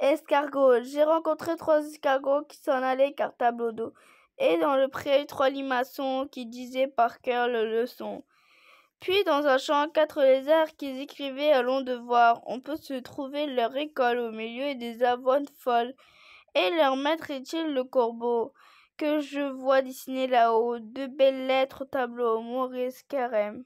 Escargot, J'ai rencontré trois escargots qui s'en allaient car tableau d'eau. Et dans le pré, trois limaçons qui disaient par cœur le leçon. Puis dans un champ, quatre lézards qui écrivaient à long devoir. On peut se trouver leur école au milieu des avoines folles. Et leur maître est-il le corbeau que je vois dessiner là-haut, de belles lettres au tableau, Maurice Carême.